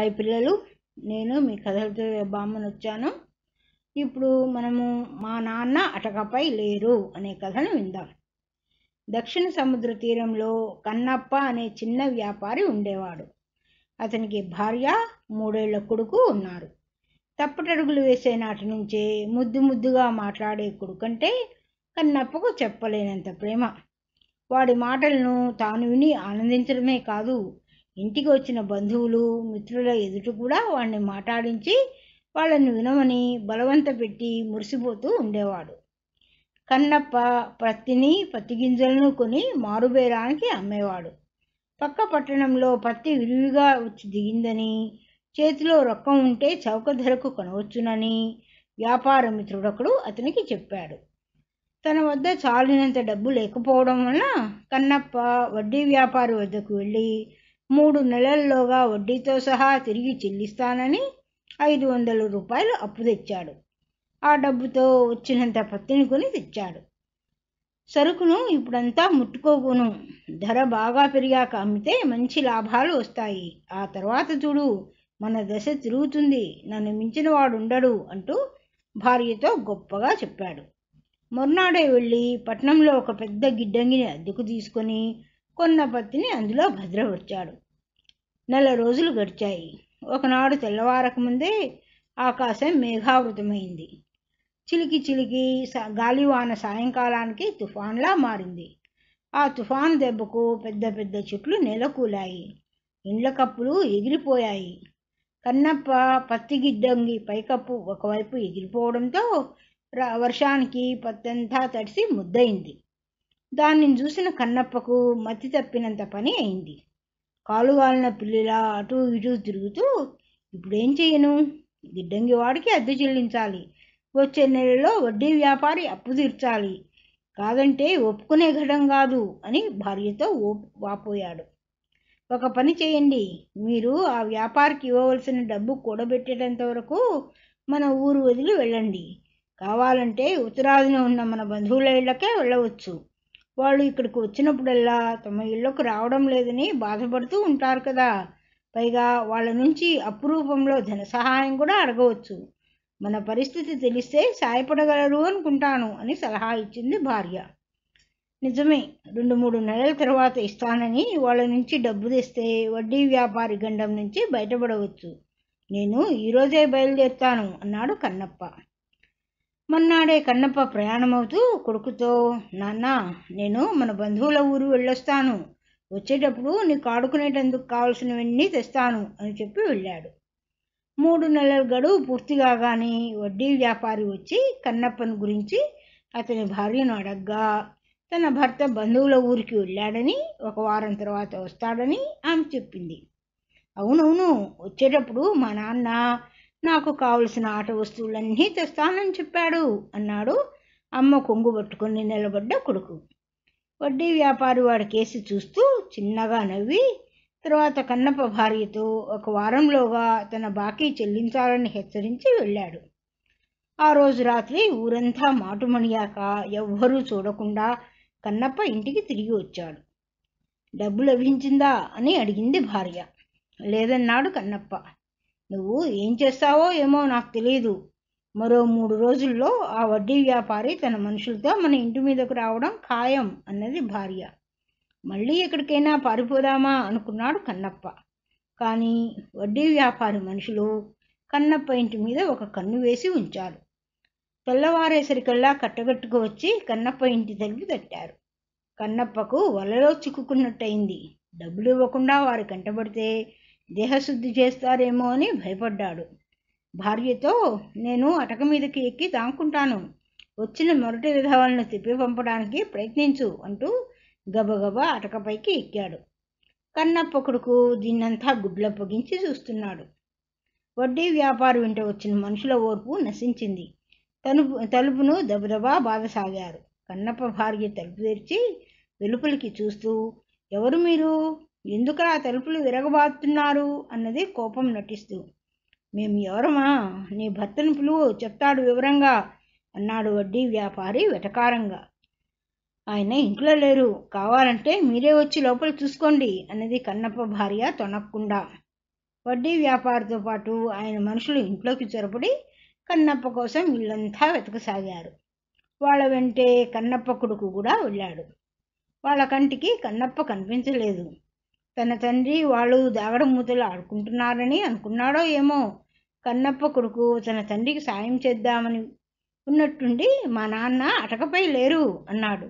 hi పిల్లలు నేను మీ కథలతో బామ్మను వచ్చాను ఇప్పుడు మనము మా నాన్న అటకపై లేరు అనే కథను విందాం దక్షిణ సముద్ర తీరంలో కన్నప్ప అనే చిన్న వ్యాపారి ఉండేవాడు అతనికి భార్య మూడేళ్ల కొడుకు ఉన్నారు తప్పటడుగులు వేసే నాటి నుంచే ముద్దు ముద్దుగా మాట్లాడే కొడుకంటే కన్నప్పకు చెప్పలేనంత ప్రేమ వాడి మాటలను తాను విని ఆనందించడమే కాదు ఇంటికి వచ్చిన బంధువులు మిత్రుల ఎదుట కూడా వాడిని మాట్లాడించి వాళ్ళని వినమని బలవంత పెట్టి మురిసిపోతూ ఉండేవాడు కన్నప్ప పత్తిని పత్తి గింజలను కొని మారుబేరానికి అమ్మేవాడు పక్క పట్టణంలో పత్తి విరివిగా వచ్చి దిగిందని చేతిలో రొక్కం ఉంటే చౌక ధరకు కొనవచ్చునని వ్యాపార మిత్రుడొకడు అతనికి చెప్పాడు తన వద్ద చాలినంత డబ్బు లేకపోవడం వలన కన్నప్ప వడ్డీ వ్యాపారి వద్దకు వెళ్ళి మూడు నెలల్లోగా వడ్డీతో సహా తిరిగి చెల్లిస్తానని ఐదు వందల రూపాయలు అప్పు తెచ్చాడు ఆ డబ్బుతో వచ్చినంత పత్తిని కొని తెచ్చాడు సరుకును ఇప్పుడంతా ముట్టుకోకును ధర బాగా పెరిగాక అమ్మితే మంచి లాభాలు వస్తాయి ఆ తర్వాత చూడు మన దశ తిరుగుతుంది నన్ను మించిన వాడుండడు ఉండడు అంటూ భార్యతో గొప్పగా చెప్పాడు మర్నాడే వెళ్ళి పట్నంలో ఒక పెద్ద గిడ్డంగిని అద్దెకు తీసుకొని కొన్న పత్తిని అందులో భద్రపరిచాడు నెల రోజులు గడిచాయి ఒకనాడు తెల్లవారకముందే ఆకాశం మేఘావృతమైంది చిలికి చిలికి గాలివాన సాయంకాలానికి తుఫాన్లా మారింది ఆ తుఫాన్ దెబ్బకు పెద్ద పెద్ద చెట్లు నెలకూలాయి ఇండ్ల కప్పులు ఎగిరిపోయాయి కన్నప్ప పత్తి గిడ్డంగి పైకప్పు ఒకవైపు ఎగిరిపోవడంతో వర్షానికి పత్తంతా తడిసి ముద్దయింది దాన్ని చూసిన కన్నప్పకు మతి తప్పినంత పని అయింది కాలువాలిన పిల్లిలా అటు ఇటు తిరుగుతూ ఇప్పుడేం చేయను గిడ్డంగి వాడికి అద్దె చెల్లించాలి వచ్చే నెలలో వడ్డీ వ్యాపారి అప్పు తీర్చాలి కాదంటే ఒప్పుకునే ఘటం కాదు అని భార్యతో వాపోయాడు ఒక పని చేయండి మీరు ఆ వ్యాపారికి ఇవ్వవలసిన డబ్బు కూడబెట్టేటంత వరకు మన ఊరు వదిలి వెళ్ళండి కావాలంటే ఉత్తరాదిన ఉన్న మన బంధువుల ఇళ్ళకే వెళ్ళవచ్చు వాళ్ళు ఇక్కడికి వచ్చినప్పుడల్లా తమ ఇళ్ళకు రావడం లేదని బాధపడుతూ ఉంటారు కదా పైగా వాళ్ళ నుంచి అప్రూపంలో ధన సహాయం కూడా అడగవచ్చు మన పరిస్థితి తెలిస్తే సాయపడగలరు అనుకుంటాను అని సలహా ఇచ్చింది భార్య నిజమే రెండు మూడు నెలల తర్వాత ఇస్తానని వాళ్ళ నుంచి డబ్బు తెస్తే వడ్డీ వ్యాపారి గండం నుంచి బయటపడవచ్చు నేను ఈరోజే బయలుదేరుతాను అన్నాడు కన్నప్ప మొన్నాడే కన్నప్ప ప్రయాణమవుతూ కొడుకుతో నాన్న నేను మన బంధువుల ఊరు వెళ్ళొస్తాను వచ్చేటప్పుడు నీకు ఆడుకునేటందుకు కావలసినవన్నీ తెస్తాను అని చెప్పి వెళ్ళాడు మూడు నెలల గడువు పూర్తిగా కానీ వడ్డీ వ్యాపారి వచ్చి కన్నప్పను గురించి అతని భార్యను అడగ్గా తన భర్త బంధువుల ఊరికి వెళ్ళాడని ఒక వారం తర్వాత వస్తాడని ఆమె చెప్పింది అవునవును వచ్చేటప్పుడు మా నాన్న నాకు కావలసిన ఆట వస్తువులన్నీ తెస్తానని చెప్పాడు అన్నాడు అమ్మ కొంగు పట్టుకుని నిలబడ్డ కొడుకు వడ్డీ వ్యాపారి వాడి కేసి చూస్తూ చిన్నగా నవ్వి తర్వాత కన్నప్ప భార్యతో ఒక వారంలోగా తన బాకీ చెల్లించాలని హెచ్చరించి వెళ్ళాడు ఆ రోజు రాత్రి ఊరంతా మాటుమణియాక ఎవ్వరూ చూడకుండా కన్నప్ప ఇంటికి తిరిగి వచ్చాడు డబ్బు లభించిందా అని అడిగింది భార్య లేదన్నాడు కన్నప్ప నువ్వు ఏం చేస్తావో ఏమో నాకు తెలియదు మరో మూడు రోజుల్లో ఆ వడ్డీ వ్యాపారి తన మనుషులతో మన ఇంటి మీదకు రావడం ఖాయం అన్నది భార్య మళ్ళీ ఎక్కడికైనా పారిపోదామా అనుకున్నాడు కన్నప్ప కానీ వడ్డీ వ్యాపారి మనుషులు కన్నప్ప ఇంటి మీద ఒక కన్ను వేసి ఉంచారు తెల్లవారేసరికల్లా కట్టగట్టుకు వచ్చి కన్నప్ప ఇంటి తలుపు తట్టారు కన్నప్పకు వలలో చిక్కుకున్నట్టయింది డబ్బులు ఇవ్వకుండా వారు కంటబడితే దేహశుద్ధి చేస్తారేమో అని భయపడ్డాడు భార్యతో నేను అటక మీదకి ఎక్కి తాంకుంటాను వచ్చిన మొరటి విధవలను తిప్పి పంపడానికి ప్రయత్నించు అంటూ గబగబా అటకపైకి ఎక్కాడు కన్నప్ప కొడుకు దీన్నంతా గుడ్లప్పగించి చూస్తున్నాడు వడ్డీ వ్యాపారం వెంట వచ్చిన మనుషుల ఓర్పు నశించింది తలుపు తలుపును దబదబా బాధసాగారు కన్నప్ప భార్య తలుపు తెరిచి వెలుపలికి చూస్తూ ఎవరు మీరు ఎందుకలా తలుపులు విరగబాతున్నారు అన్నది కోపం నటిస్తూ మేము ఎవరమా నీ భర్తను పిలువు చెప్తాడు వివరంగా అన్నాడు వడ్డీ వ్యాపారి వెటకారంగా ఆయన ఇంట్లో లేరు కావాలంటే మీరే వచ్చి లోపల చూసుకోండి అన్నది కన్నప్ప భార్య తొనక్కుండా వడ్డీ వ్యాపారితో పాటు ఆయన మనుషులు ఇంట్లోకి చొరపడి కన్నప్ప కోసం ఇల్లంతా వెతకసాగారు వాళ్ళ వెంటే కన్నప్ప కొడుకు కూడా వెళ్ళాడు వాళ్ళ కంటికి కన్నప్ప కనిపించలేదు తన తండ్రి వాళ్ళు దాగడం మూతలు ఆడుకుంటున్నారని అనుకున్నాడో ఏమో కన్నప్ప కొడుకు తన తండ్రికి సాయం చేద్దామని ఉన్నట్టుండి మా నాన్న అటకపై లేరు అన్నాడు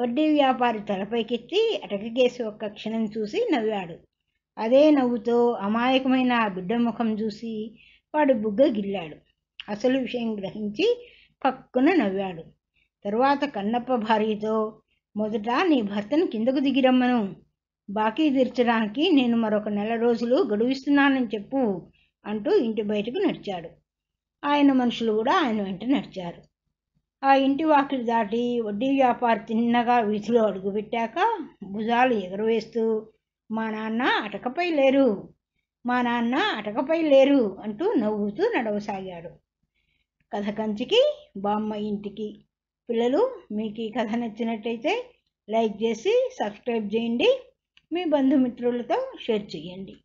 వడ్డీ వ్యాపారి తలపైకెత్తి అటకకేసి ఒక్క క్షణం చూసి నవ్వాడు అదే నవ్వుతో అమాయకమైన ఆ బిడ్డ ముఖం చూసి వాడు బుగ్గ గిల్లాడు అసలు విషయం గ్రహించి పక్కున నవ్వాడు తరువాత కన్నప్ప భార్యతో మొదట నీ భర్తను కిందకు దిగిరమ్మను బాకీ తీర్చడానికి నేను మరొక నెల రోజులు గడువిస్తున్నానని చెప్పు అంటూ ఇంటి బయటకు నడిచాడు ఆయన మనుషులు కూడా ఆయన వెంట నడిచారు ఆ ఇంటి వాకిలి దాటి వడ్డీ వ్యాపారి తిన్నగా వీధిలో అడుగుపెట్టాక భుజాలు ఎగరవేస్తూ మా నాన్న అటకపై లేరు మా నాన్న అటకపై లేరు అంటూ నవ్వుతూ నడవసాగాడు కథ కంచికి బామ్మ ఇంటికి పిల్లలు మీకు ఈ కథ నచ్చినట్టయితే లైక్ చేసి సబ్స్క్రైబ్ చేయండి మీ బంధుమిత్రులతో షేర్ చేయండి